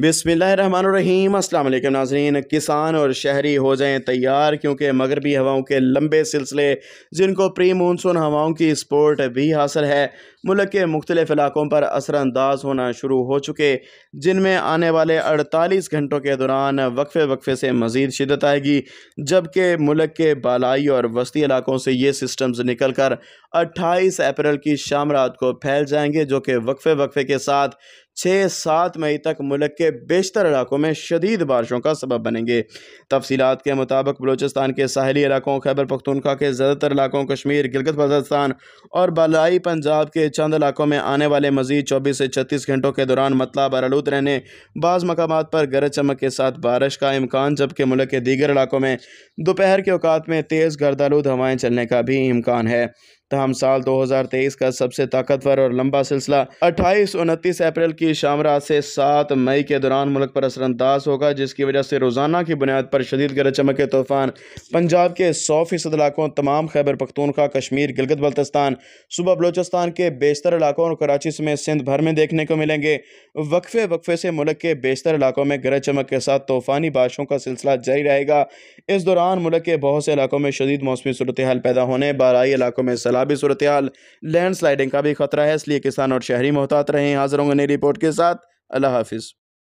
बिसमीम अल्लाम नाजरीन किसान और शहरी हो जाएं तैयार क्योंकि मगरबी हवाओं के लंबे सिलसिले जिनको प्री मानसून हवाओं की स्पोर्ट भी हासिल है मुल्क के मुख्तलिफ इलाकों पर असरानंदाज होना शुरू हो चुके जिनमें आने वाले अड़तालीस घंटों के दौरान वक्फे वक्फे से मज़ीद शिदत आएगी जबकि मुल्क के बालाई और वस्ती इलाकों से ये सिस्टम्स निकल कर अट्ठाईस अप्रैल की शाम रात को फैल जाएंगे जो कि वक्फे वक्फे के साथ छः सात मई तक मुल्क के बेशतर इलाकों में शदीद बारिशों का सबब बनेंगे तफसीत के मुताबिक बलोचिस्तान के साहली इलाकों खैबर पखतनखा के ज़्यादातर इलाकों कश्मीर गिलगित बल्तिस्तान और बालाई पंजाब के चंद इलाकों में आने वाले मजीद चौबीस से छत्तीस घंटों के दौरान मतला आलूद रहने बाज़ मकाम पर गरज चमक के साथ बारिश का इम्कान जबकि मुल्क के दीगर इलाकों में दोपहर के अवकात में तेज़ गर्द आलूद हवाएँ चलने का भी इम्कान है तहम साल 2023 का सबसे ताकतवर और लंबा सिलसिला अट्ठाईस उनतीस अप्रैल की शामरात से सात मई के दौरान मुल्क पर असरअंदाज होगा जिसकी वजह से रोज़ाना की बुनियाद पर शदीद गरज चमक तूफ़ान पंजाब के सौ फीसद इलाकों तमाम खैबर पख्तूनखा कश्मीर गिलगत बल्तिस्तान सुबह बलोचिस्तान के बेशतर इलाकों और कराची समेत सिंध भर में देखने को मिलेंगे वक्फे वक्फे से मुल्क के बेशतर इलाकों में गरज चमक के साथ तूफ़ानी बारिशों का सिलसिला जारी रहेगा इस दौरान मुल्क के बहुत से इलाकों में शदीद मौसमी सूरत हाल पैदा होने बाराई इलाकों में सैलाबी सूरत हाल लैंड स्लाइडिंग का भी खतरा है इसलिए किसान और शहरी मोहतात रहे हाजिर होंगे नई रिपोर्ट के साथ अल्लाह हाफिज़